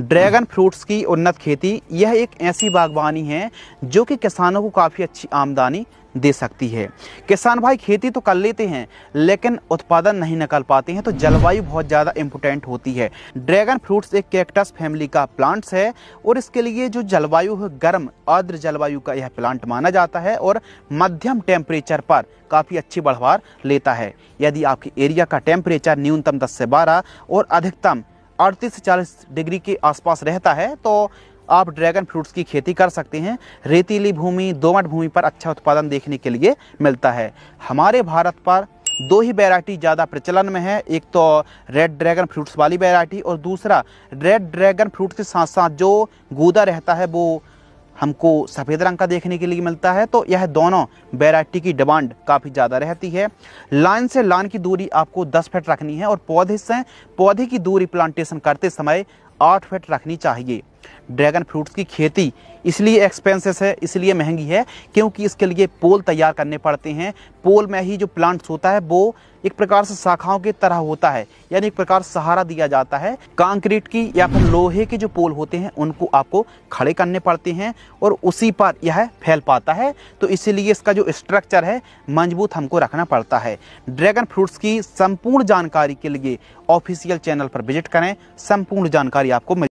dragon fruits की उन्नत खेती यह एक ऐसी बागवानी है जो कि किसानों को काफ़ी अच्छी आमदनी दे सकती है किसान भाई खेती तो कर लेते हैं लेकिन उत्पादन नहीं निकल पाते हैं तो जलवायु बहुत ज़्यादा इम्पोर्टेंट होती है ड्रैगन फ्रूट्स एक कैक्टस फैमिली का प्लांट्स है और इसके लिए जो जलवायु है गर्म आर्द्र जलवायु का यह प्लांट माना जाता है और मध्यम टेम्परेचर पर काफ़ी अच्छी बढ़वार लेता है यदि आपके एरिया का टेम्परेचर न्यूनतम दस से बारह और अधिकतम अड़तीस से चालीस डिग्री के आसपास रहता है तो आप ड्रैगन फ्रूट्स की खेती कर सकते हैं रेतीली भूमि दोमट भूमि पर अच्छा उत्पादन देखने के लिए मिलता है हमारे भारत पर दो ही वैरायटी ज़्यादा प्रचलन में है एक तो रेड ड्रैगन फ्रूट्स वाली वैरायटी और दूसरा रेड ड्रैगन फ्रूट के साथ साथ जो गूदा रहता है वो हमको सफ़ेद रंग का देखने के लिए मिलता है तो यह दोनों वेराइटी की डिमांड काफ़ी ज़्यादा रहती है लाइन से लाइन की दूरी आपको दस फीट रखनी है और पौधे से पौधे की दूरी प्लांटेशन करते समय आठ फीट रखनी चाहिए ड्रैगन फ्रूट्स की खेती इसलिए एक्सपेंसेस है इसलिए महंगी है क्योंकि इसके लिए पोल तैयार करने पड़ते हैं पोल में ही जो प्लांट्स होता है वो एक प्रकार से शाखाओं की तरह होता है यानी एक प्रकार सहारा दिया जाता है कंक्रीट की या फिर लोहे के जो पोल होते हैं उनको आपको खड़े करने पड़ते हैं और उसी पर यह फैल पाता है तो इसीलिए इसका जो स्ट्रक्चर है मजबूत हमको रखना पड़ता है ड्रैगन फ्रूट्स की संपूर्ण जानकारी के लिए ऑफिशियल चैनल पर विजिट करें संपूर्ण जानकारी आपको